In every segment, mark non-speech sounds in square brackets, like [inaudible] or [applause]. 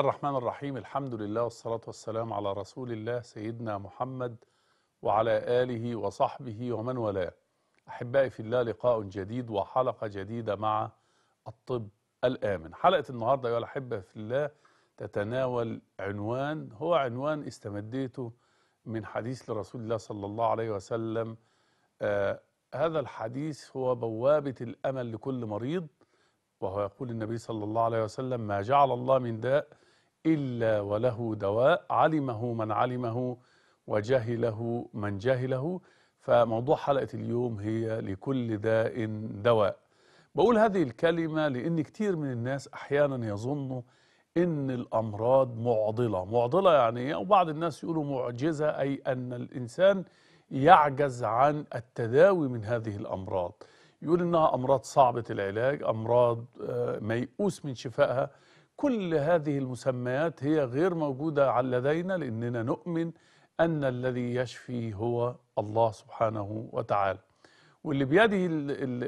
الرحمن الرحيم الحمد لله والصلاة والسلام على رسول الله سيدنا محمد وعلى آله وصحبه ومن والاه أحبائي في الله لقاء جديد وحلقة جديدة مع الطب الآمن حلقة النهاردة أيها الأحبة في الله تتناول عنوان هو عنوان استمديته من حديث لرسول الله صلى الله عليه وسلم آه هذا الحديث هو بوابة الأمل لكل مريض وهو يقول النبي صلى الله عليه وسلم ما جعل الله من داء إلا وله دواء علمه من علمه وجهله من جهله فموضوع حلقة اليوم هي لكل داء دواء بقول هذه الكلمة لأن كتير من الناس أحيانا يظنوا إن الأمراض معضلة معضلة يعني إيه؟ وبعض الناس يقولوا معجزة أي أن الإنسان يعجز عن التداوي من هذه الأمراض يقول إنها أمراض صعبة العلاج أمراض آه، ميؤوس من شفائها كل هذه المسميات هي غير موجودة لدينا لأننا نؤمن أن الذي يشفي هو الله سبحانه وتعالى واللي بيده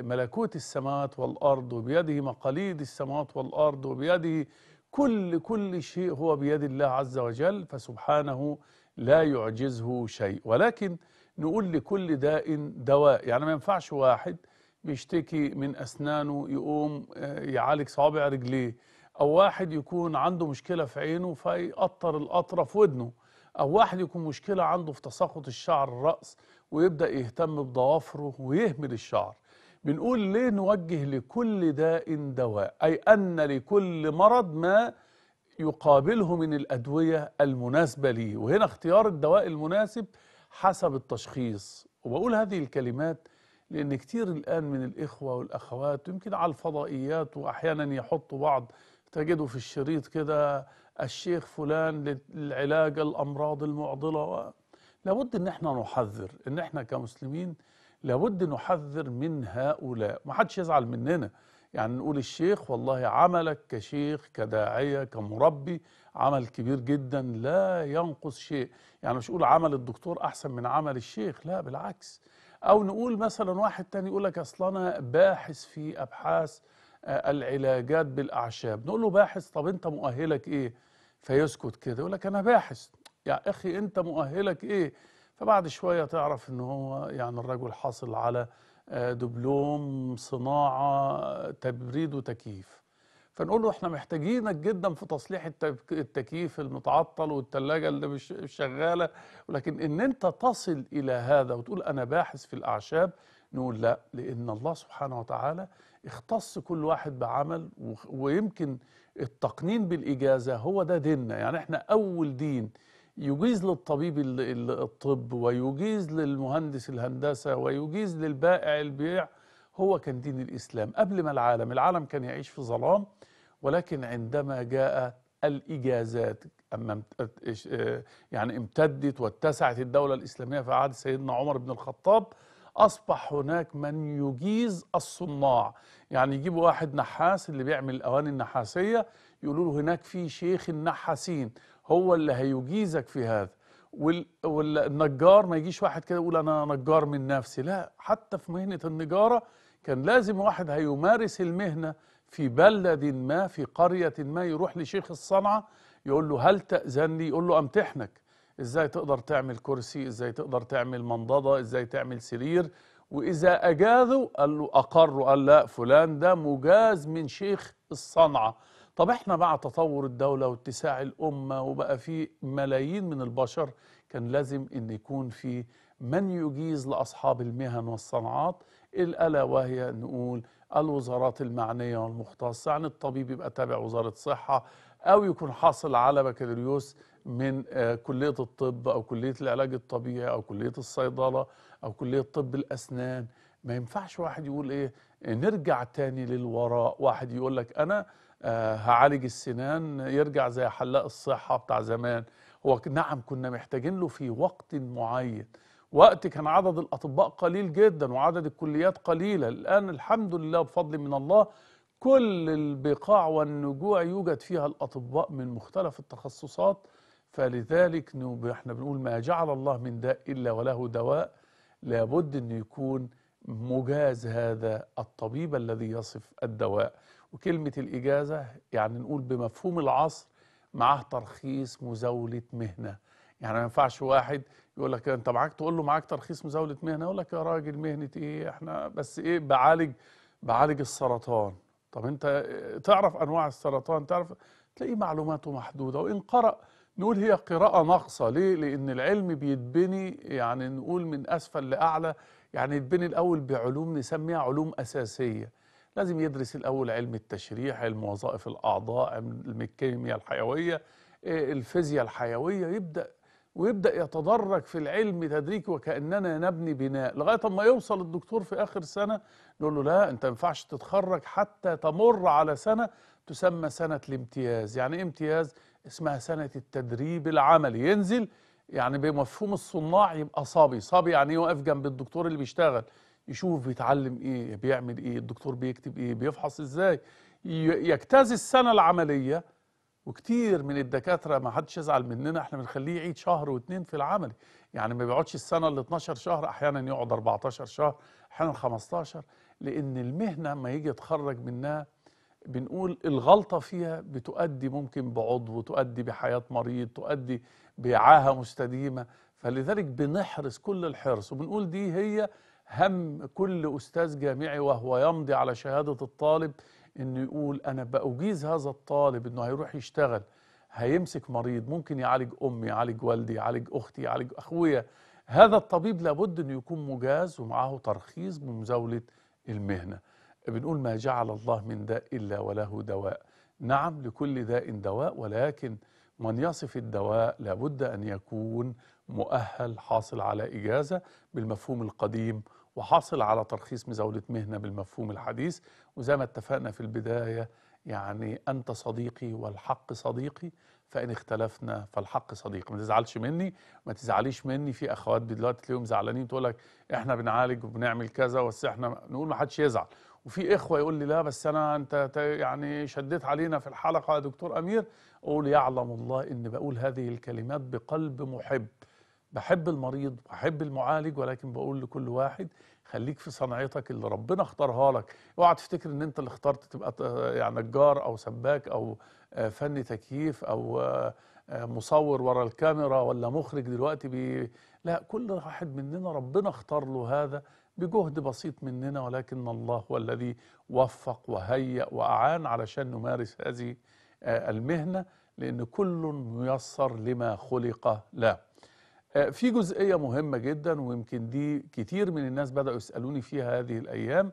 ملكوت السماوات والأرض وبيده مقاليد السماوات والأرض وبيده كل كل شيء هو بيد الله عز وجل فسبحانه لا يعجزه شيء ولكن نقول لكل داء دواء يعني ما ينفعش واحد بيشتكي من أسنانه يقوم آه، يعالج صوابع رجليه او واحد يكون عنده مشكله في عينه فيقطر القطره في ودنه او واحد يكون مشكله عنده في تساقط الشعر الراس ويبدا يهتم بضوافره ويهمل الشعر بنقول ليه نوجه لكل داء دواء اي ان لكل مرض ما يقابله من الادويه المناسبه ليه وهنا اختيار الدواء المناسب حسب التشخيص وبقول هذه الكلمات لان كتير الان من الاخوه والاخوات يمكن على الفضائيات واحيانا يحطوا بعض تجده في الشريط كده الشيخ فلان للعلاج الأمراض المعضلة لابد ان احنا نحذر ان احنا كمسلمين لابد نحذر من هؤلاء ما حدش يزعل مننا يعني نقول الشيخ والله عملك كشيخ كداعية كمربي عمل كبير جدا لا ينقص شيء يعني مش نقول عمل الدكتور أحسن من عمل الشيخ لا بالعكس أو نقول مثلا واحد تاني يقول لك أصل أنا باحث في أبحاث العلاجات بالاعشاب نقول له باحث طب انت مؤهلك ايه فيسكت كده يقول لك انا باحث يا اخي انت مؤهلك ايه فبعد شويه تعرف ان هو يعني الرجل حاصل على آه، دبلوم صناعه تبريد وتكييف فنقول له احنا محتاجينك جدا في تصليح التكييف المتعطل والثلاجه اللي مش شغاله ولكن ان انت تصل الى هذا وتقول انا باحث في الاعشاب نقول لا لان الله سبحانه وتعالى اختص كل واحد بعمل ويمكن التقنين بالإجازة هو ده ديننا يعني احنا أول دين يجيز للطبيب الطب ويجيز للمهندس الهندسة ويجيز للبائع البيع هو كان دين الإسلام قبل ما العالم العالم كان يعيش في ظلام ولكن عندما جاء الإجازات أما آه، يعني امتدت واتسعت الدولة الإسلامية في عهد سيدنا عمر بن الخطاب أصبح هناك من يجيز الصناع يعني يجيبوا واحد نحاس اللي بيعمل الأواني النحاسية يقولوا له هناك في شيخ النحاسين هو اللي هيجيزك في هذا والنجار ما يجيش واحد كده يقول أنا نجار من نفسي لا حتى في مهنة النجارة كان لازم واحد هيمارس المهنة في بلد ما في قرية ما يروح لشيخ الصنعة يقول له هل تأذن لي يقول له أمتحنك ازاي تقدر تعمل كرسي ازاي تقدر تعمل منضدة ازاي تعمل سرير واذا اجازوا قال له اقروا قال لا فلان ده مجاز من شيخ الصنعه طب احنا مع تطور الدوله واتساع الامه وبقى في ملايين من البشر كان لازم ان يكون في من يجيز لاصحاب المهن والصنعات الا وهي نقول الوزارات المعنيه والمختصه يعني الطبيب يبقى تابع وزاره الصحه او يكون حاصل على بكالوريوس من آه، كلية الطب أو كلية العلاج الطبيعي أو كلية الصيدلة أو كلية طب الأسنان ما ينفعش واحد يقول إيه نرجع تاني للوراء واحد يقول لك أنا آه، هعالج السنان يرجع زي حلاق الصحة بتاع زمان هو نعم كنا محتاجين له في وقت معين وقت كان عدد الأطباء قليل جدا وعدد الكليات قليلة الآن الحمد لله بفضل من الله كل البقاع والنجوع يوجد فيها الأطباء من مختلف التخصصات فلذلك احنا بنقول ما جعل الله من داء إلا وله دواء لابد انه يكون مجاز هذا الطبيب الذي يصف الدواء وكلمة الإجازة يعني نقول بمفهوم العصر معاه ترخيص مزاولة مهنة يعني ما ينفعش واحد يقول لك انت معاك تقول له معاك ترخيص مزاوله مهنه يقول لك يا راجل مهنه ايه احنا بس ايه بعالج بعالج السرطان طب انت تعرف انواع السرطان تعرف تلاقيه معلوماته محدوده وان قرأ نقول هي قراءة ناقصة ليه؟ لأن العلم بيتبني يعني نقول من أسفل لأعلى يعني يتبني الأول بعلوم نسميها علوم أساسية لازم يدرس الأول علم التشريح علم وظائف الأعضاء علم الكيمياء الحيوية آه، الفيزياء الحيوية يبدأ ويبدأ يتدرج في العلم تدريج وكأننا نبني بناء لغاية ما يوصل الدكتور في آخر سنة نقول له لا أنت ما ينفعش تتخرج حتى تمر على سنة تسمى سنة الامتياز يعني إيه امتياز اسمها سنة التدريب العملي ينزل يعني بمفهوم الصناع يبقى صبي صبي يعني يوقف إيه؟ جنب الدكتور اللي بيشتغل يشوف بيتعلم ايه بيعمل ايه الدكتور بيكتب ايه بيفحص ازاي يجتاز السنة العملية وكتير من الدكاترة ما حدش يزعل مننا احنا بنخليه يعيد شهر واتنين في العمل يعني ما بيقعدش السنة ال 12 شهر احيانا يقعد 14 شهر احيانا 15 لان المهنة ما يجي يتخرج منها بنقول الغلطة فيها بتؤدي ممكن بعضو تؤدي بحياة مريض تؤدي بعاهه مستديمة فلذلك بنحرص كل الحرص وبنقول دي هي هم كل أستاذ جامعي وهو يمضي على شهادة الطالب إنه يقول أنا بأجيز هذا الطالب إنه هيروح يشتغل هيمسك مريض ممكن يعالج أمي يعالج والدي يعالج أختي يعالج أخويا هذا الطبيب لابد أنه يكون مجاز ومعه ترخيص بمزاولة المهنة بنقول ما جعل الله من داء إلا وله دواء نعم لكل داء دواء ولكن من يصف الدواء لابد أن يكون مؤهل حاصل على إجازة بالمفهوم القديم وحاصل على ترخيص مزاولة مهنة بالمفهوم الحديث وزي ما اتفقنا في البداية يعني أنت صديقي والحق صديقي فإن اختلفنا فالحق صديقي ما تزعلش مني ما تزعليش مني في أخوات دلوقتي تلاقيهم زعلانين تقولك لك إحنا بنعالج وبنعمل كذا بس إحنا نقول ما حدش يزعل وفي اخوه يقول لي لا بس انا انت يعني شديت علينا في الحلقه يا دكتور امير اقول يعلم الله اني بقول هذه الكلمات بقلب محب بحب المريض بحب المعالج ولكن بقول لكل واحد خليك في صنعتك اللي ربنا اختارها لك اوعى تفتكر ان انت اللي اخترت تبقى يعني نجار او سباك او آه، فني تكييف او آه، آه، مصور ورا الكاميرا ولا مخرج دلوقتي بي لا كل واحد مننا ربنا اختار له هذا بجهد بسيط مننا ولكن الله هو الذي وفق وهيأ وأعان علشان نمارس هذه آه، المهنة لأن كل ميسر لما خلق له آه، في جزئية مهمة جدا ويمكن دي كتير من الناس بدأوا يسألوني فيها هذه الأيام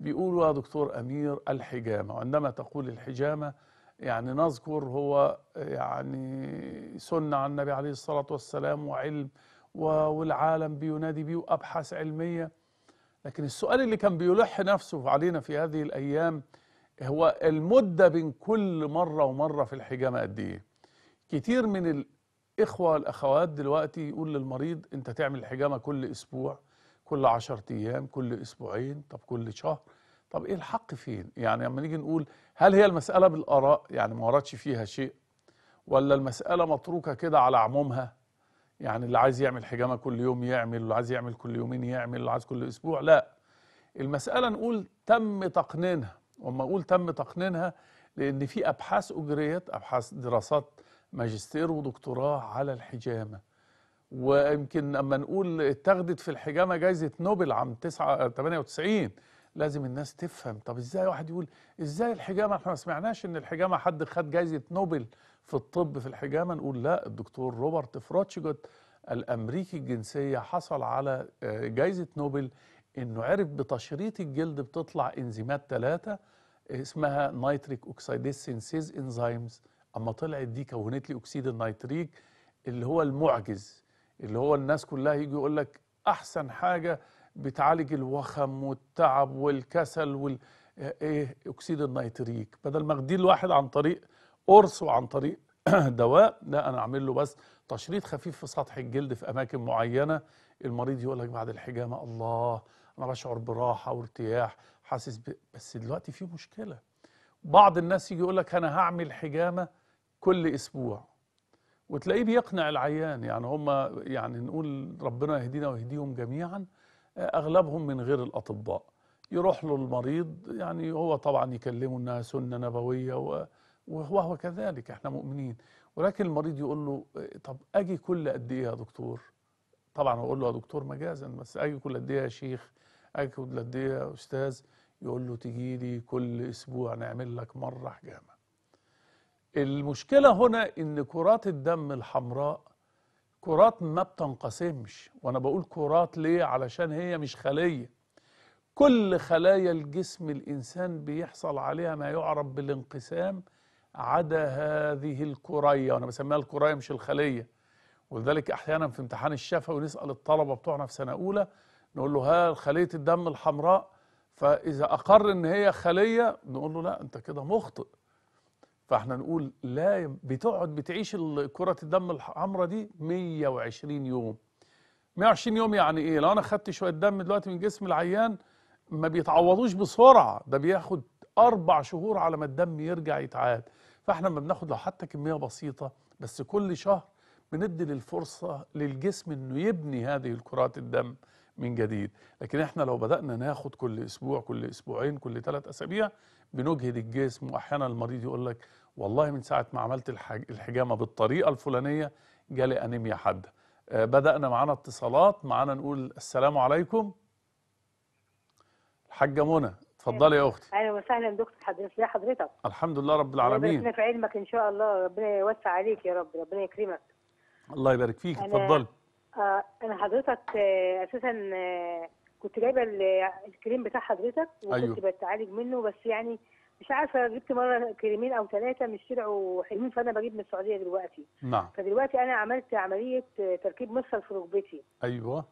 بيقولوا يا دكتور أمير الحجامة وعندما تقول الحجامة يعني نذكر هو آه، يعني سنة عن النبي عليه الصلاة والسلام وعلم والعالم بينادي بيه وأبحاث علمية لكن السؤال اللي كان بيلح نفسه علينا في هذه الأيام هو المدة بين كل مرة ومرة في الحجامة قد إيه؟ كتير من الإخوة والأخوات دلوقتي يقول للمريض أنت تعمل الحجامة كل أسبوع كل 10 أيام كل أسبوعين طب كل شهر طب إيه الحق فين؟ يعني لما نيجي نقول هل هي المسألة بالآراء يعني ما وردش فيها شيء ولا المسألة متروكة كده على عمومها يعني اللي عايز يعمل حجامه كل يوم يعمل واللي عايز يعمل كل يومين يعمل واللي عايز كل اسبوع لا المساله نقول تم تقنينها وما اقول تم تقنينها لان في ابحاث اجريت ابحاث دراسات ماجستير ودكتوراه على الحجامه ويمكن اما نقول اتخذت في الحجامه جائزه نوبل عام 98 لازم الناس تفهم طب ازاي واحد يقول ازاي الحجامه احنا ما سمعناش ان الحجامه حد خد جائزه نوبل في الطب في الحجامه نقول لا الدكتور روبرت فروتشجوت الامريكي الجنسيه حصل على آه، جائزه نوبل انه عرف بتشريط الجلد بتطلع انزيمات ثلاثه اسمها نايتريك اوكسيديز سينسيز انزيمز اما طلعت دي كونت لي اكسيد النيتريك اللي هو المعجز اللي هو الناس كلها يجي يقول لك احسن حاجه بتعالج الوخم والتعب والكسل وال آه، ايه اكسيد النيتريك بدل ما اخديه الواحد عن طريق قرص وعن طريق [clears throat] دواء لا انا اعمل له بس تشريط خفيف في سطح الجلد في اماكن معينه المريض يقول لك بعد الحجامه الله انا بشعر براحه وارتياح حاسس ب... بس دلوقتي في مشكله بعض الناس يجي يقول لك انا هعمل حجامه كل اسبوع وتلاقيه بيقنع العيان يعني هم يعني نقول ربنا يهدينا ويهديهم جميعا اغلبهم من غير الاطباء يروح له المريض يعني هو طبعا يكلمه انها سنه نبويه و... وهو كذلك احنا مؤمنين ولكن المريض يقول له آه، طب اجي كل قد ايه يا دكتور طبعا اقول له يا دكتور مجازا بس اجي كل قد ايه يا شيخ اجي كل قد ايه يا استاذ يقول له تجي لي كل اسبوع نعمل لك مره حجامه المشكله هنا ان كرات الدم الحمراء كرات ما بتنقسمش وانا بقول كرات ليه علشان هي مش خليه كل خلايا الجسم الانسان بيحصل عليها ما يعرف بالانقسام عدا هذه الكرية وأنا بسميها الكرية مش الخلية ولذلك أحيانا في امتحان الشفوي نسأل الطلبة بتوعنا في سنة أولى نقول له ها خلية الدم الحمراء فإذا أقر إن هي خلية نقول له لا أنت كده مخطئ فاحنا نقول لا بتقعد بتعيش كرة الدم الحمراء دي 120 يوم 120 يوم يعني ايه لو انا خدت شوية دم دلوقتي من جسم العيان ما بيتعوضوش بسرعة ده بياخد اربع شهور على ما الدم يرجع يتعاد فاحنا ما بناخد لو حتى كميه بسيطه بس كل شهر بندي للفرصه للجسم انه يبني هذه الكرات الدم من جديد لكن احنا لو بدأنا ناخد كل اسبوع كل اسبوعين كل ثلاث اسابيع بنجهد الجسم واحيانا المريض يقول لك والله من ساعه ما عملت الحج... الحجامه بالطريقه الفلانيه جالي انيميا حاده آه، بدأنا معانا اتصالات معانا نقول السلام عليكم الحاجه منى اتفضلي يا أيوة. اختي اهلا أيوة، وسهلا دكتور حضرتك يا حضرتك الحمد لله رب العالمين ربنا في علمك ان شاء الله ربنا يوسع عليك يا رب ربنا يكرمك الله يبارك فيك اتفضلي آه انا حضرتك آه اساسا آه كنت جايبه الكريم بتاع حضرتك أيوه. وكنت أيوه. بتعالج منه بس يعني مش عارفه جبت مره كريمين او ثلاثه مش طلعوا حلوين فانا بجيب من السعوديه دلوقتي نعم فدلوقتي انا عملت عمليه آه، تركيب مفصل في ركبتي ايوه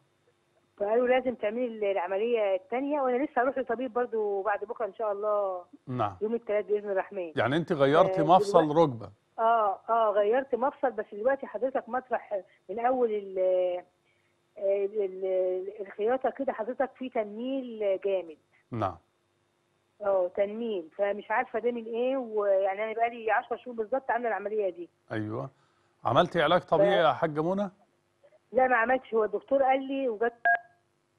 فقالوا لازم تعملي العمليه الثانيه وانا لسه هروح لطبيب برضو بعد بكره ان شاء الله نعم يوم الثلاث باذن الرحمن يعني انت غيرتي آه مفصل ركبه اه اه غيرت مفصل بس دلوقتي حضرتك مطرح من اول الـ ال الخياطه كده حضرتك في تنميل جامد نعم اه تنميل فمش عارفه ده من ايه ويعني انا بقالي 10 شهور بالظبط عامله العمليه دي ايوه عملتي علاج طبيعي ف... يا حاجه منى؟ لا ما عملتش هو الدكتور قال لي وجت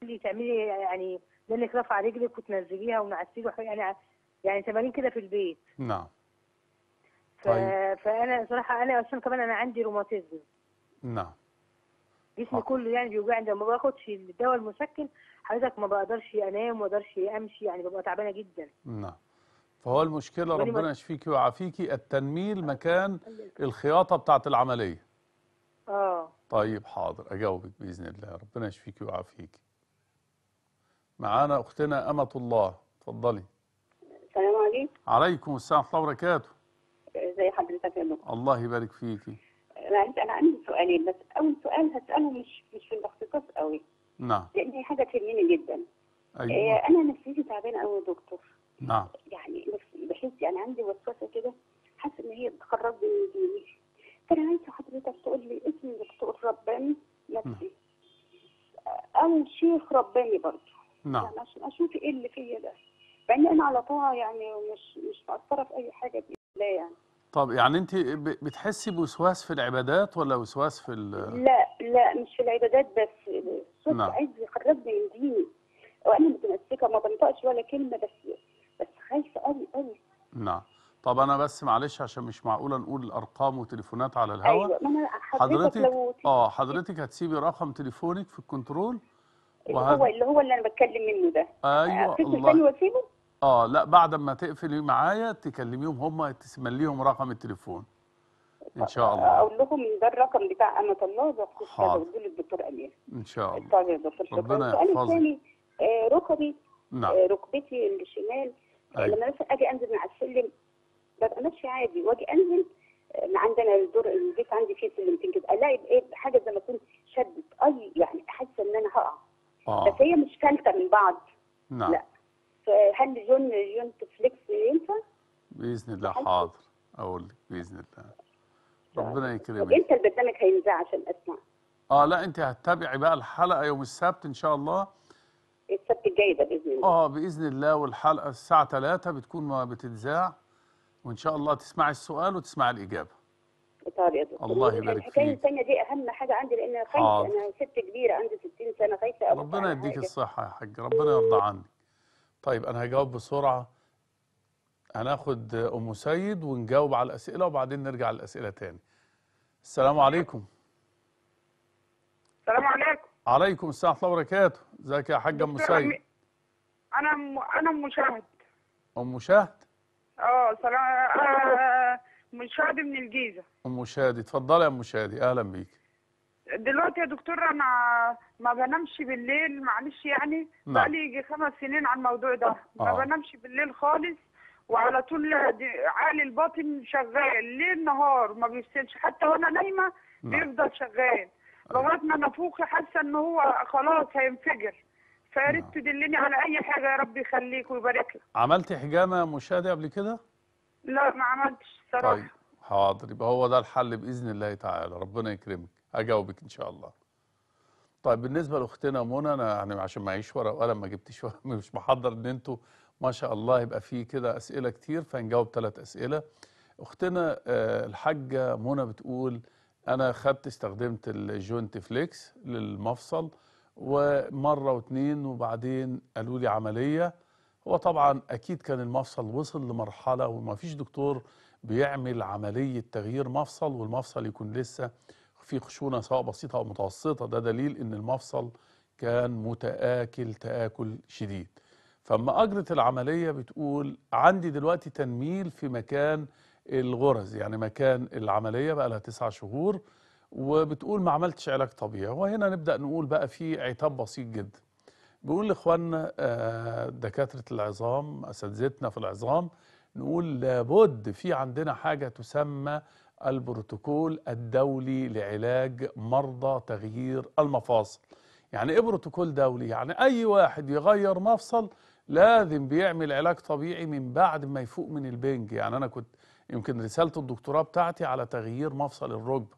اللي تعملي يعني لانك رافعه رجلك وتنزليها ومعسله يعني يعني تمارين كده في البيت نعم ف... طيب. فانا صراحه انا عشان كمان انا عندي روماتيزم نعم جسمي آه. كله يعني بيوجعني ما باخدش الدواء المسكن حضرتك ما بقدرش انام ما بقدرش امشي يعني ببقى تعبانه جدا نعم فهو المشكله ربنا يشفيكي ويعافيكي التنميل آه. مكان الخياطه بتاعه العمليه اه طيب حاضر اجاوبك باذن الله ربنا يشفيكي ويعافيكي معانا أختنا أمة الله اتفضلي السلام عليكم عليكم السلام ورحمة الله وبركاته ازي حضرتك يا دكتور الله يبارك فيكي معلش أنا عندي سؤالين بس أول سؤال هسأله مش مش في الاختصاص قوي نعم لأن هي حاجة تهمني جدا أيوة. إيه أنا نفسيتي تعبانة قوي يا دكتور نعم يعني نفسي بحس يعني عندي وسوسة كده حاسة إن هي بتخرجني من ديني فأنا عايزة حضرتك تقول لي اسم دكتور رباني نفسي نعم. أو شيخ رباني برضه نعم يعني اشوف ايه اللي فيا ده مع انا على طاعه يعني مش مش مقصره في اي حاجه باذن الله يعني طب يعني انت بتحسي بوسواس في العبادات ولا وسواس في ال لا لا مش في العبادات بس صوت نعم. عايز يخرجني من ديني وانا متمسكه ما بنطقش ولا كلمه بس بس خايفه قوي قوي نعم طب انا بس معلش عشان مش معقوله نقول الارقام وتليفونات على الهواء ايوه ما انا حضرتك, حضرتك لو اه حضرتك هتسيبي رقم تليفونك في الكنترول وهذا... هو اللي هو اللي انا بتكلم منه ده ايوه اتصل أه، تاني واسيبه اه لا بعد ما تقفلي معايا تكلميهم هم تسمليهم رقم التليفون ان شاء أه، الله اقول لهم ده الرقم بتاع انا طلابه في كذا للدكتور الدكتور امير ان شاء الله طيب يا دكتور ربنا يحفظك أه، ركبي نعم ركبتي الشمال أيوة. لما مثلا اجي انزل من على السلم ببقى ماشي عادي واجي انزل عندنا الدور البيت عندي فيه سلمتين كده الاقي ايه حاجه زي ما تكون شدت اي يعني حاسه ان انا هقع آه. بس هي مش كالتة من بعض نعم لا فهل جون جون تفليكس ينفع؟ باذن الله حاضر اقول لك باذن الله طيب. ربنا يكرمك طب امتى البرنامج هينزع عشان اسمع؟ اه لا انت هتتابعي بقى الحلقه يوم السبت ان شاء الله السبت الجاي ده باذن الله اه باذن الله والحلقه الساعه 3 بتكون ما بتتذاع وان شاء الله تسمعي السؤال وتسمعي الاجابه طارق الله يبارك فيك الحكايه الثانيه دي اهم حاجه عندي لان خايفه انا ست كبيره عندي 60 سنه خايفه ربنا يديك الصحه يا حاج ربنا يرضى عنك طيب انا هجاوب بسرعه هناخد ام سيد ونجاوب على الاسئله وبعدين نرجع للاسئله تاني السلام عليكم السلام عليكم عليكم السلام ورحمه الله وبركاته ازيك يا حاج ام سيد انا انا ام شاهد ام شاهد اه سلام آه، ام شادي من الجيزه ام شادي اتفضلي يا ام شادي اهلا بيك دلوقتي يا دكتور انا ما بنامش بالليل معلش يعني نعم. بقى لي يجي خمس سنين على الموضوع ده ما آه. بنامش بالليل خالص وعلى طول عالي الباطن شغال ليل نهار ما بيفصلش حتى وانا نايمه نعم. بيفضل شغال أيوه. لغايه ما نافوخي حاسه ان هو خلاص هينفجر فيا ريت نعم. تدلني على اي حاجه يا رب يخليك ويبارك لك عملتي حجامه مشاهده قبل كده؟ لا ما عملتش الصراحه طيب حاضر يبقى هو ده الحل باذن الله تعالى ربنا يكرمك اجاوبك ان شاء الله طيب بالنسبه لاختنا منى انا يعني عشان معيش ورقه وقلم ما جبتش ورقه [laughs] مش محضر ان انتوا ما شاء الله يبقى في كده اسئله كتير فنجاوب ثلاث اسئله اختنا آه، الحاجه منى بتقول انا خدت استخدمت الجوينت فليكس للمفصل ومره واتنين وبعدين قالوا لي عمليه هو طبعا اكيد كان المفصل وصل لمرحله وما فيش دكتور بيعمل عمليه تغيير مفصل والمفصل يكون لسه في خشونه سواء بسيطه او متوسطه ده دليل ان المفصل كان متآكل تآكل شديد فما اجرت العمليه بتقول عندي دلوقتي تنميل في مكان الغرز يعني مكان العمليه بقى لها تسعة شهور وبتقول ما عملتش علاج طبيعي وهنا نبدا نقول بقى في عتاب بسيط جدا بنقول لاخواننا آه، دكاتره العظام اساتذتنا في العظام نقول لابد في عندنا حاجه تسمى البروتوكول الدولي لعلاج مرضى تغيير المفاصل يعني ايه بروتوكول دولي يعني اي واحد يغير مفصل لازم بيعمل علاج طبيعي من بعد ما يفوق من البنج يعني انا كنت يمكن رساله الدكتوراه بتاعتي على تغيير مفصل الركبه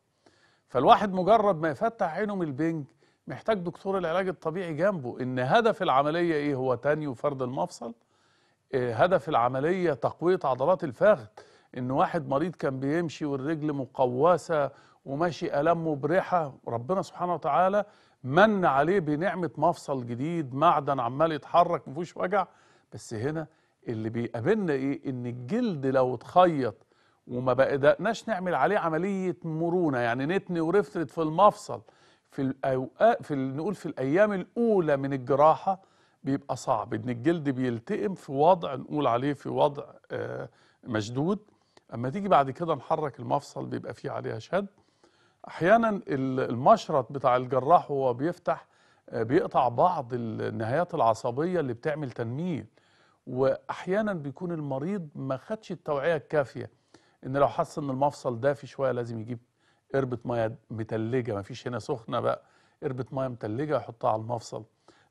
فالواحد مجرد ما يفتح عينه من البنج محتاج دكتور العلاج الطبيعي جنبه ان هدف العمليه ايه هو تاني وفرد المفصل آه، هدف العمليه تقويه عضلات الفخذ ان واحد مريض كان بيمشي والرجل مقوسه وماشي ألمه بريحة ربنا سبحانه وتعالى من عليه بنعمة مفصل جديد معدن عمال يتحرك مفيش وجع بس هنا اللي بيقابلنا ايه ان الجلد لو اتخيط وما بقدرناش نعمل عليه عملية مرونة يعني نتني ورفترت في المفصل في الأوقات في نقول في الايام الاولى من الجراحه بيبقى صعب ان الجلد بيلتئم في وضع نقول عليه في وضع آه، مشدود اما تيجي بعد كده نحرك المفصل بيبقى فيه عليها شد احيانا المشرط بتاع الجراح وهو بيفتح آه، بيقطع بعض النهايات العصبيه اللي بتعمل تنميل واحيانا بيكون المريض ما خدش التوعيه الكافيه ان لو حس ان المفصل دافي شويه لازم يجيب اربط مية متلجة مفيش هنا سخنة بقى اربط مية متلجة يحطها على المفصل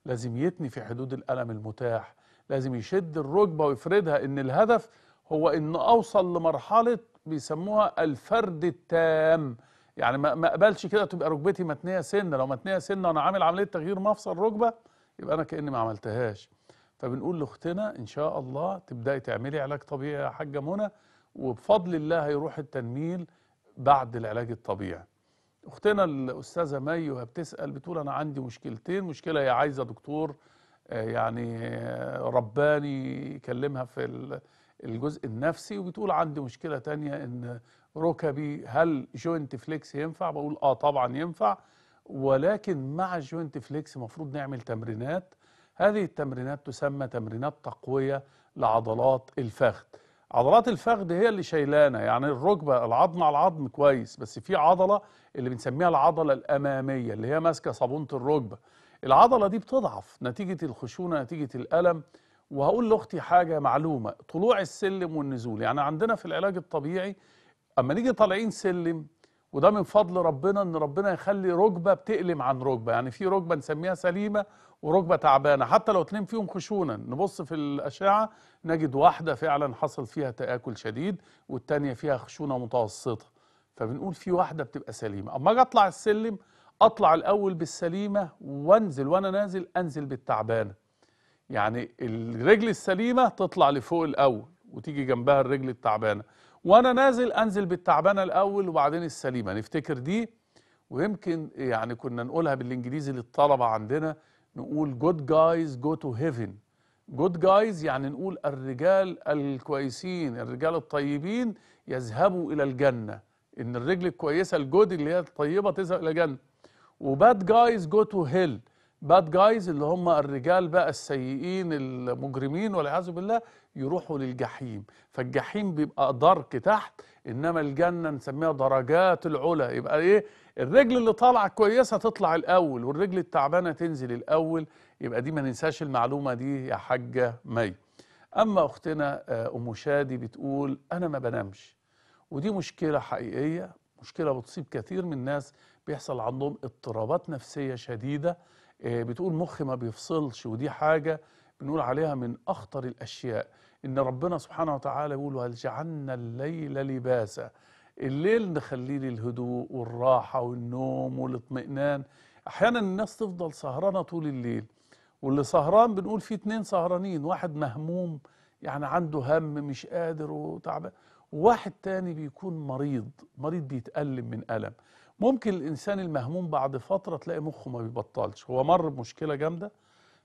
لازم يتني في حدود الألم المتاح لازم يشد الركبة ويفردها إن الهدف هو إن أوصل لمرحلة بيسموها الفرد التام يعني ما اقبلش كده تبقى ركبتي متنيه سنه لو متنيه سنه وانا عامل عمليه تغيير مفصل ركبه يبقى انا كاني ما عملتهاش فبنقول لاختنا ان شاء الله تبداي تعملي علاج طبيعي يا حاجه منى وبفضل الله هيروح التنميل بعد العلاج الطبيعي اختنا الاستاذه مي وهي بتسال بتقول انا عندي مشكلتين مشكله هي عايزه دكتور آه، يعني آه، رباني يكلمها في الجزء النفسي وبتقول عندي مشكله تانية ان ركبي هل جوينت فليكس ينفع بقول اه طبعا ينفع ولكن مع الجوينت فليكس المفروض نعمل تمرينات هذه التمرينات تسمى تمرينات تقويه لعضلات الفخذ عضلات الفخذ هي اللي شايلانا يعني الركبه العظم على العظم كويس بس في عضله اللي بنسميها العضله الاماميه اللي هي ماسكه صابونه الركبه العضله دي بتضعف نتيجه الخشونه نتيجه الالم وهقول لاختي حاجه معلومه طلوع السلم والنزول يعني عندنا في العلاج الطبيعي اما نيجي طالعين سلم وده من فضل ربنا ان ربنا يخلي ركبه بتقلم عن ركبه يعني في ركبه نسميها سليمه وركبه تعبانه حتى لو اتنين فيهم خشونه نبص في الاشعه نجد واحده فعلا حصل فيها تاكل شديد والتانيه فيها خشونه متوسطه فبنقول في واحده بتبقى سليمه اما اجي اطلع السلم اطلع الاول بالسليمه وانزل وانا نازل انزل بالتعبانه يعني الرجل السليمه تطلع لفوق الاول وتيجي جنبها الرجل التعبانه وانا نازل انزل بالتعبانه الاول وبعدين السليمه نفتكر دي ويمكن يعني كنا نقولها بالانجليزي للطلبه عندنا نقول جود جايز جو تو هيفن جود جايز يعني نقول الرجال الكويسين الرجال الطيبين يذهبوا الى الجنه ان الرجل الكويسه الجود اللي هي الطيبه تذهب الى الجنه وباد جايز جو تو هيل باد جايز اللي هم الرجال بقى السيئين المجرمين والعياذ بالله يروحوا للجحيم فالجحيم بيبقى درك تحت انما الجنه نسميها درجات العلا يبقى ايه الرجل اللي طالعه كويسه تطلع الاول والرجل التعبانه تنزل الاول يبقى دي ما ننساش المعلومه دي يا حاجه مي اما اختنا آه، ام شادي بتقول انا ما بنامش ودي مشكله حقيقيه مشكله بتصيب كثير من الناس بيحصل عندهم اضطرابات نفسيه شديده آه، بتقول مخي ما بيفصلش ودي حاجه بنقول عليها من أخطر الأشياء إن ربنا سبحانه وتعالى يقول وهل جعلنا الليل لباسا الليل نخليه للهدوء والراحة والنوم والاطمئنان أحيانا الناس تفضل سهرانة طول الليل واللي سهران بنقول فيه اتنين سهرانين واحد مهموم يعني عنده هم مش قادر وتعبان وواحد تاني بيكون مريض مريض بيتألم من ألم ممكن الإنسان المهموم بعد فترة تلاقي مخه ما بيبطلش هو مر بمشكلة جامدة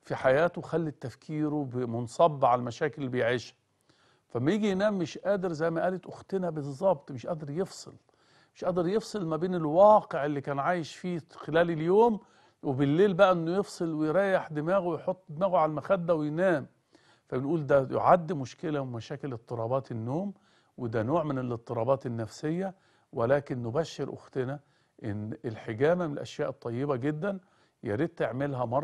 في حياته خلت تفكيره منصب على المشاكل اللي بيعيشها فما يجي ينام مش قادر زي ما قالت اختنا بالظبط مش قادر يفصل مش قادر يفصل ما بين الواقع اللي كان عايش فيه خلال اليوم وبالليل بقى انه يفصل ويريح دماغه ويحط دماغه على المخده وينام فبنقول ده يعد مشكله من مشاكل اضطرابات النوم وده نوع من الاضطرابات النفسيه ولكن نبشر اختنا ان الحجامه من الاشياء الطيبه جدا يا ريت تعملها مره